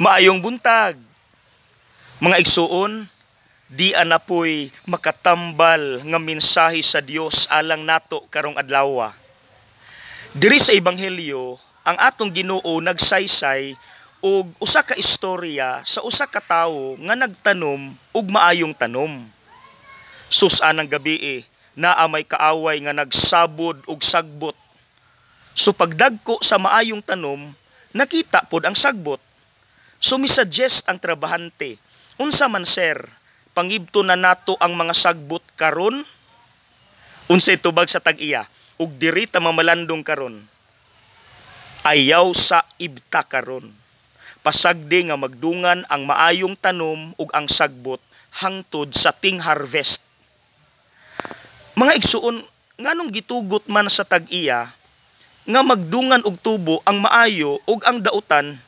Maayong buntag. Mga igsuon, di anapoy makatambal nga mensahe sa Dios alang nato karong adlaw. Diri sa ebanghelyo ang atong Ginoo nagsaysay og usa ka istorya sa usa ka tawo nga nagtanom og maayong tanom. Susanang gabi eh, naa may kaaway nga nagsabod og sagbot. So pagdagko sa maayong tanom, nakita pod ang sagbot Sumisuggest ang trabahante, unsa man sir, pangibto na nato ang mga sagbot karon? Unsay tubag sa tag-iya ug diri ta mamalandong karon. Ayaw sa ibta karon. Pasagdi nga magdungan ang maayong tanom ug ang sagbot hangtod sa ting harvest. Mga igsuon, nganong gitugot man sa tag-iya nga magdungan og tubo ang maayo ug ang dautan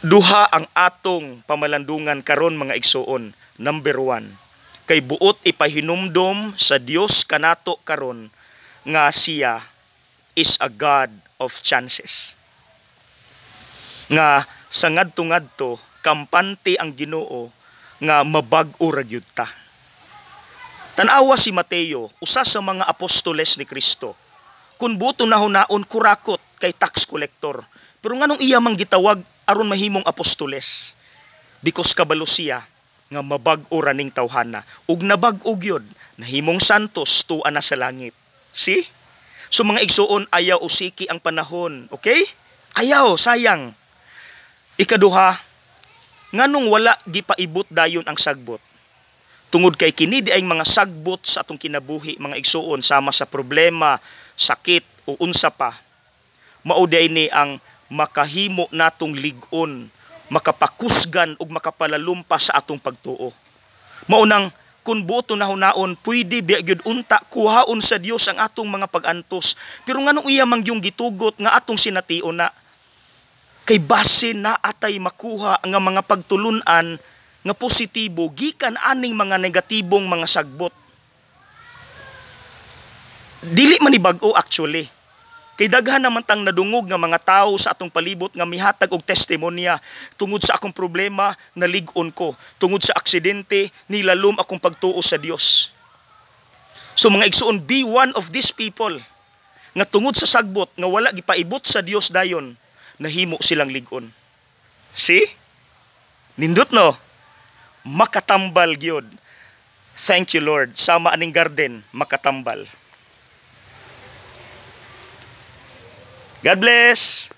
Duha ang atong pamalandungan karon mga igsuon. Number one, kay buot ipahinumdom sa Dios kanato karon nga siya is a God of chances. Nga sa ngadto ngadto kampante ang Ginoo nga mabag-o ra gyud ta. Tanawa si Mateo, usa sa mga apostoles ni Kristo. Kun buto na hunaon kurakot kay tax collector. Pero nganong iya mang gitawag aron mahimong apostoles because kabalo siya nga mabag-o raning tawhana ug nabag-o gyud nahimong santos tuwa na sa langit see so mga igsuon ayaw usiki ang panahon okay ayaw sayang ikaduha nganong wala gipaibot dayon ang sagbot tungod kay kini di ay mga sagbot sa atong kinabuhi mga igsuon sama sa problema sakit o unsa pa mao ni ang makahimo natong ligon, makapakusgan ug makapalalumpa sa atong pagtuo. Maunang kun buto na hunaon, pwede biyagid unta kuhaon sa Dios ang atong mga pagantos. Pero nganong iya mang yung gitugot nga atong sinatio na kay base na atay makuha ang mga pagtulunan nga positibo gikan aning mga negatibong mga sagbot. Dili man ni o actually Kay daghan naman tang nadungog nga mga tao sa atong palibot nga mihatag og testimonya tungod sa akong problema nalig-on ko, tungod sa aksidente nilalom akong pagtuo sa Dios. So mga igsuon be one of these people nga tungod sa sagbot nga wala gipaibot sa Dios dayon nahimo silang lig-on. See? Nindot no? Makatambal gyud. Thank you Lord. Sama aning garden makatambal. God bless!